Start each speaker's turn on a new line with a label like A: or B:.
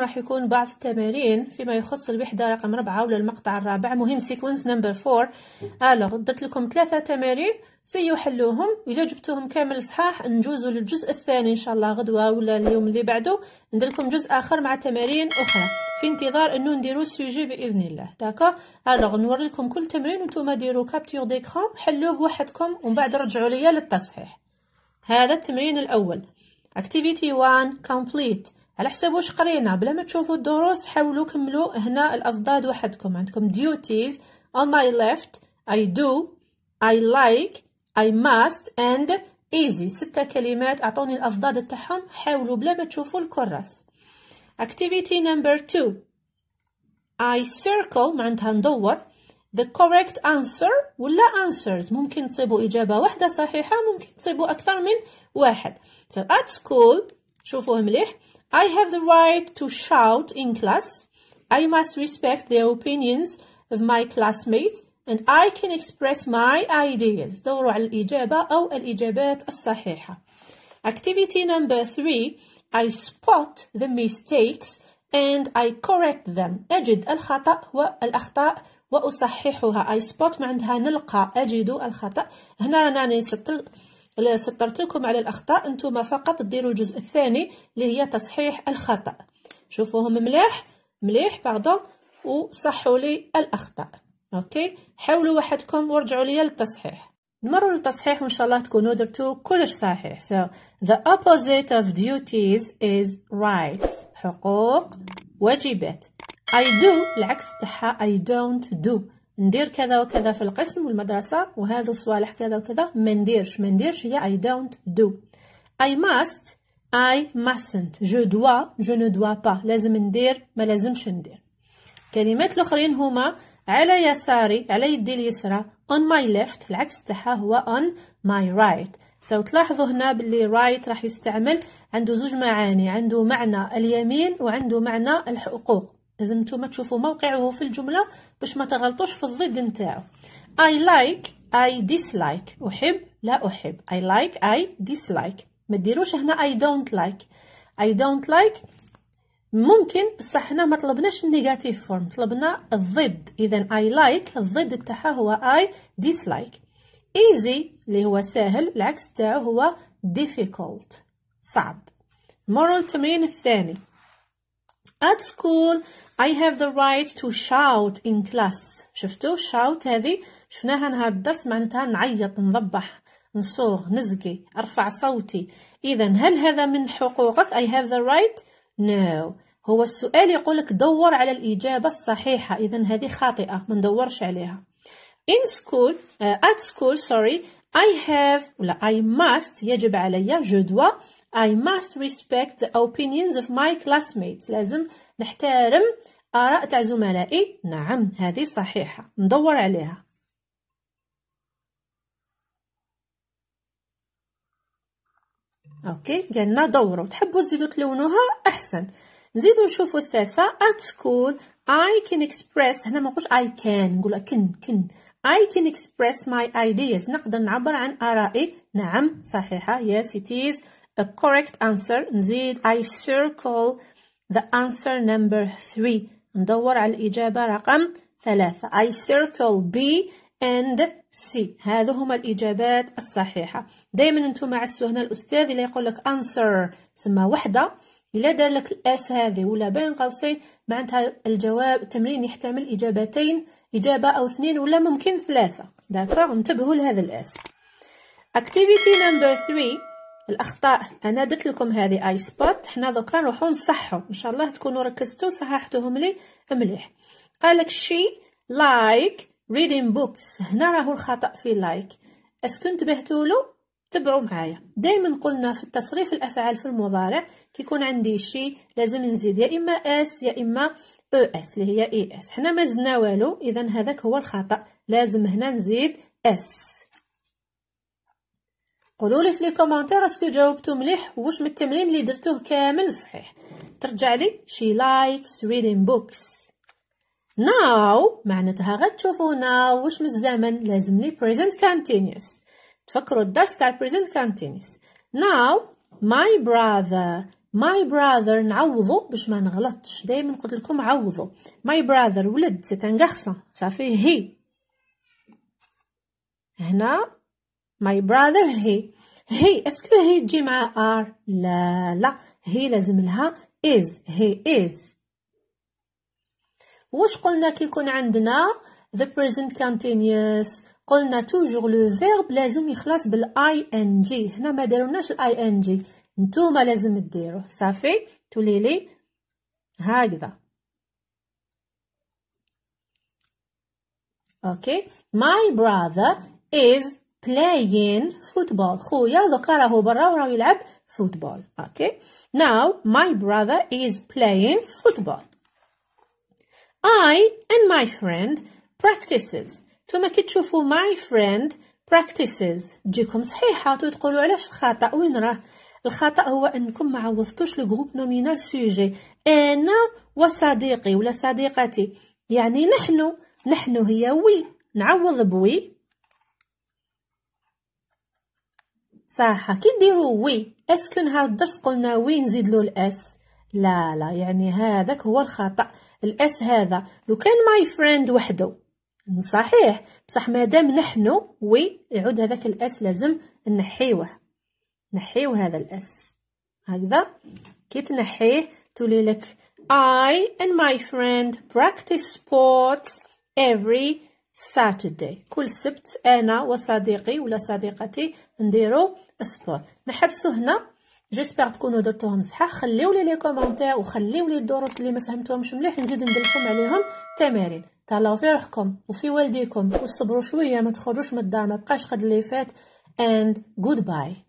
A: راح يكون بعض التمارين فيما يخص الوحدة رقم ربعة ولا المقطع الرابع مهم سيكونس نمبر فور ألوغ درت لكم ثلاثة تمارين سيو حلوهم إلا جبتوهم كامل صحاح نجوزوا للجزء الثاني إن شاء الله غدوة ولا اليوم اللي بعده ندير لكم جزء آخر مع تمارين أخرى في انتظار أنه نديرو السوجي بإذن الله داكا ألوغ نوري لكم كل تمرين ونتوما ديروا كابتيغ ديكرون حلوه وحدكم ومن بعد رجعوا ليا للتصحيح هذا التمرين الأول اكتيفيتي 1 كومبليت على حساب واش قرينا بلا ما تشوفوا الدروس حاولوا كملوا هنا الأضداد وحدكم عندكم duties on my left I do I like I must and easy ستة كلمات أعطوني الأضداد تاعهم حاولوا بلا ما تشوفوا الكراس activity number 2 I circle معناتها ندور the correct answer ولا answers ممكن تصيبوا إجابة واحدة صحيحة ممكن تصيبوا أكثر من واحد so at school شوفوا مليح I have the right to shout in class I must respect the opinions of my classmates and I can express my ideas دوروا على الإجابة أو الإجابات الصحيحة Activity number three I spot the mistakes and I correct them أجد الخطأ والأخطاء وأصححها I spot ما عندها نلقى أجد الخطأ هنا رانا نسطل سطرت لكم على الاخطاء انتم فقط ديروا الجزء الثاني اللي هي تصحيح الخطا شوفوهم مليح مليح باردون وصحوا لي الاخطاء اوكي حاولوا وحدكم ورجعوا لي للتصحيح نمروا للتصحيح وان شاء الله تكونوا درتوا كلش صحيح so the opposite of duties is rights حقوق واجبات I do العكس تاعها I don't do ندير كذا وكذا في القسم والمدرسة وهذا صوالح كذا وكذا ما نديرش ما نديرش هي I don't do I must I mustn't جو دوا جو نو دوا با لازم ندير ما لازمش ندير كلمات الاخرين هما على يساري على يدي اليسرى on my left العكس تاعها هو on my right سو so, تلاحظوا هنا باللي right راح يستعمل عنده زوج معاني عنده معنى اليمين وعنده معنى الحقوق لازم نتوما تشوفوا موقعه في الجمله باش ما تغلطوش في الضد نتاعو اي لايك اي ديسلايك أحب لا أحب اي لايك اي ديسلايك ما ديروش هنا اي دونت لايك اي دونت لايك ممكن بصح هنا ما طلبناش النيجاتيف فورم طلبنا الضد اذا اي لايك الضد تاعها هو اي ديسلايك ايزي اللي هو سهل العكس تاعو هو difficult صعب مورال التمرين الثاني At school I have the right to shout in class شفتوا shout هذه شفناها نهار الدرس معناتها نعيط نضبح نصوغ نزقي أرفع صوتي إذا هل هذا من حقوقك I have the right no هو السؤال يقولك دور على الإجابة الصحيحة إذا هذه خاطئة ما ندورش عليها in school uh, at school sorry I have ولا I must يجب عليا je dois I must respect the opinions of my classmates لازم نحترم آراء تاع زملائي نعم هذه صحيحة ندور عليها اوكي قالنا دوروا تحبوا تزيدوا تلونوها احسن نزيدوا نشوفوا الثالثة at school I can express هنا ما نقولش I can نقول كن كن I can express my ideas نقدر نعبر عن آرائي نعم صحيحة yes it is a correct answer نزيد I circle the answer number 3 ندور على الإجابة رقم ثلاثة I circle B and سي هذو هما الإجابات الصحيحة دايما نتوما عسوا هنا الأستاذ اللي يقول لك أنسر سما وحدة إلا دار لك الأس هذه ولا بين قوسين معناتها الجواب التمرين يحتمل إجابتين إجابة أو اثنين ولا ممكن ثلاثة داكوغ انتبهوا لهذا الأس اكتيفيتي نمبر 3 الأخطاء أنا درت لكم هذه آي سبوت حنا دوكا نروحو نصحو إن شاء الله تكونوا ركزتوا صححتوهم لي مليح قالك شي لايك like reading books هنا راهو الخطأ في like اسكو انتبهتوا له تبعوا معايا دائما قلنا في التصريف الافعال في المضارع كيكون عندي شي لازم نزيد يا اما اس يا اما او e اس اللي هي اي e اس حنا ما زدنا والو اذا هذاك هو الخطا لازم هنا نزيد اس قولوا لي في لي كومونتير اسكو جاوبتوا مليح واش من التمرين اللي درتوه كامل صحيح ترجع لي شي لايكس ريدين بوكس now معناتها غتشوفوا هنا واش من الزمن لازم لي present continuous تفكروا الدرس تاع present continuous now my brother my brother نعوضو باش ما نغلطش دائما قلت لكم عوضو my brother ولد سي ان غارسون صافي هي هنا my brother هي هي اسكو هي تجي مع ار لا لا هي لازم لها is هي is واش قلنا كي يكون عندنا the present continuous قلنا توجور لو فيرب لازم يخلص بالاي ان جي هنا ما دارولناش الاي ان جي نتوما لازم ديروه صافي توليلي هكذا اوكي ماي براذر از playing football خويا دوكا راهو برا وراه يلعب فوتبول اوكي ناو ماي براذر از playing football I and my friend practices توما كي تشوفوا my friend practices تجيكم صحيحة وتقولوا علاش خطأ وين راه الخطأ هو أنكم ما عوضتوش لجروب نومينال سوجي أنا وصديقي ولا صديقتي يعني نحن نحن هي وي نعوض بوي صح كي ديروا وي اسكو نهار الدرس قلنا وي نزيد له الاس لا لا يعني هذاك هو الخطأ الأس هذا لو كان ماي فريند وحده صحيح بصح مادام نحن وي يعود هذاك الأس لازم نحيوه نحيو هذا الأس هكذا كي تنحيه تولي لك I and my friend practice sports every Saturday كل سبت أنا وصديقي ولا صديقتي نديرو سبور نحبسو هنا جيسبر تكونوا درتوهم صح خليو لي لي كومونتير وخليو لي الدروس اللي ما فهمتوهمش مليح نزيد ندلكم عليهم تمارين تهلاو في روحكم وفي والديكم وصبروا شويه ما تخرجوش من الدار ما بقاش قد اللي فات جود باي